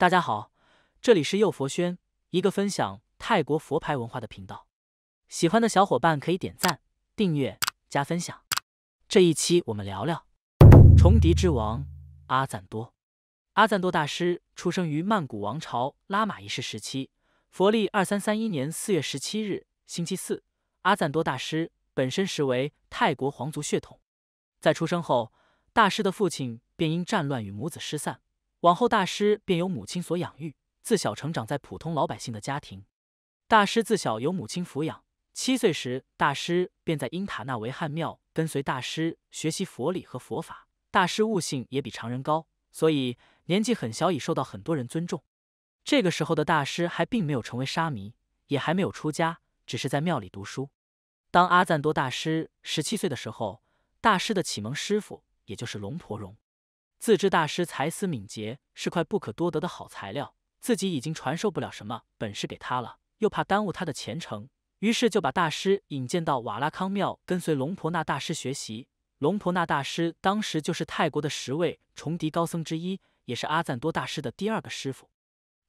大家好，这里是佑佛轩，一个分享泰国佛牌文化的频道。喜欢的小伙伴可以点赞、订阅、加分享。这一期我们聊聊重敌之王阿赞多。阿赞多大师出生于曼谷王朝拉玛一世时期，佛历二三三一年四月十七日，星期四。阿赞多大师本身实为泰国皇族血统，在出生后，大师的父亲便因战乱与母子失散。往后，大师便由母亲所养育，自小成长在普通老百姓的家庭。大师自小由母亲抚养，七岁时，大师便在因塔纳维汉庙跟随大师学习佛理和佛法。大师悟性也比常人高，所以年纪很小已受到很多人尊重。这个时候的大师还并没有成为沙弥，也还没有出家，只是在庙里读书。当阿赞多大师十七岁的时候，大师的启蒙师傅也就是龙婆荣。自知大师才思敏捷，是块不可多得的好材料，自己已经传授不了什么本事给他了，又怕耽误他的前程，于是就把大师引荐到瓦拉康庙，跟随龙婆那大师学习。龙婆那大师当时就是泰国的十位重敌高僧之一，也是阿赞多大师的第二个师傅。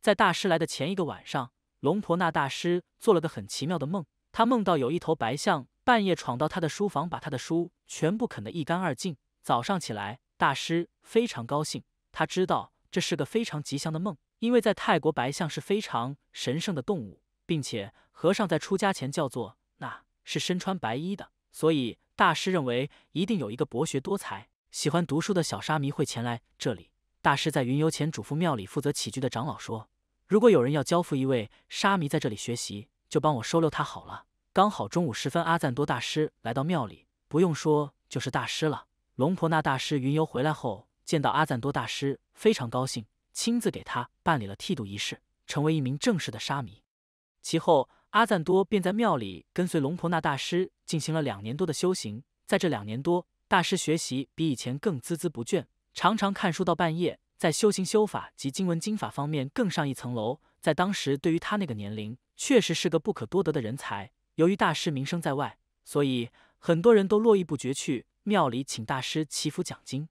在大师来的前一个晚上，龙婆那大师做了个很奇妙的梦，他梦到有一头白象半夜闯到他的书房，把他的书全部啃得一干二净。早上起来。大师非常高兴，他知道这是个非常吉祥的梦，因为在泰国，白象是非常神圣的动物，并且和尚在出家前叫做那是身穿白衣的，所以大师认为一定有一个博学多才、喜欢读书的小沙弥会前来这里。大师在云游前嘱咐庙里负责起居的长老说：“如果有人要交付一位沙弥在这里学习，就帮我收留他好了。”刚好中午时分，阿赞多大师来到庙里，不用说就是大师了。龙婆那大师云游回来后，见到阿赞多大师非常高兴，亲自给他办理了剃度仪式，成为一名正式的沙弥。其后，阿赞多便在庙里跟随龙婆那大师进行了两年多的修行。在这两年多，大师学习比以前更孜孜不倦，常常看书到半夜，在修行修法及经文经法方面更上一层楼。在当时，对于他那个年龄，确实是个不可多得的人才。由于大师名声在外，所以。很多人都络绎不绝去庙里请大师祈福讲经，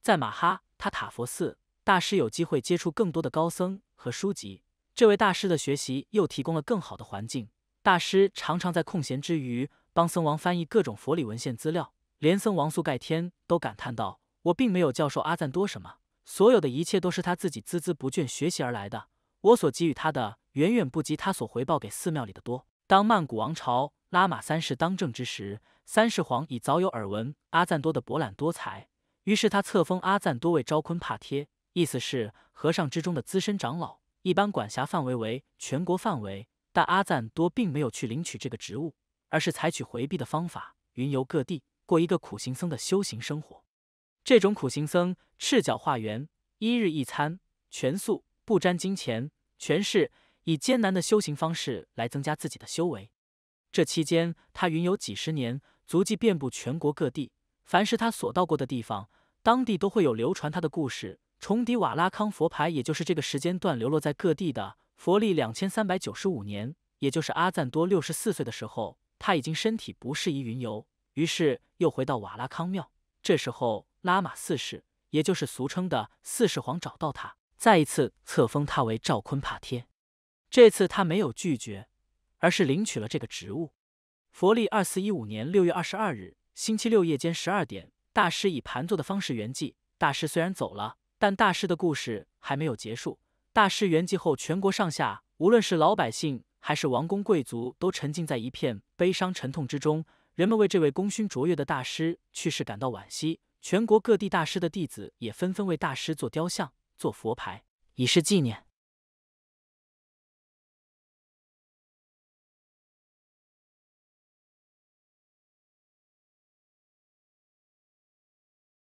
在马哈他塔佛寺，大师有机会接触更多的高僧和书籍。这位大师的学习又提供了更好的环境。大师常常在空闲之余帮僧王翻译各种佛理文献资料。连僧王素盖天都感叹道：“我并没有教授阿赞多什么，所有的一切都是他自己孜孜不倦学习而来的。我所给予他的远远不及他所回报给寺庙里的多。”当曼谷王朝。拉玛三世当政之时，三世皇已早有耳闻阿赞多的博览多才，于是他册封阿赞多为昭坤帕帖，意思是和尚之中的资深长老。一般管辖范围为全国范围，但阿赞多并没有去领取这个职务，而是采取回避的方法，云游各地，过一个苦行僧的修行生活。这种苦行僧赤脚化缘，一日一餐，全素，不沾金钱，全是以艰难的修行方式来增加自己的修为。这期间，他云游几十年，足迹遍布全国各地。凡是他所到过的地方，当地都会有流传他的故事。重迪瓦拉康佛牌，也就是这个时间段流落在各地的佛历两千三百九十五年，也就是阿赞多六十四岁的时候，他已经身体不适宜云游，于是又回到瓦拉康庙。这时候，拉玛四世，也就是俗称的四世皇，找到他，再一次册封他为赵坤帕帖。这次他没有拒绝。而是领取了这个职务。佛历二四一五年六月二十二日，星期六夜间十二点，大师以盘坐的方式圆寂。大师虽然走了，但大师的故事还没有结束。大师圆寂后，全国上下，无论是老百姓还是王公贵族，都沉浸在一片悲伤沉痛之中。人们为这位功勋卓越的大师去世感到惋惜。全国各地大师的弟子也纷纷为大师做雕像、做佛牌，以示纪念。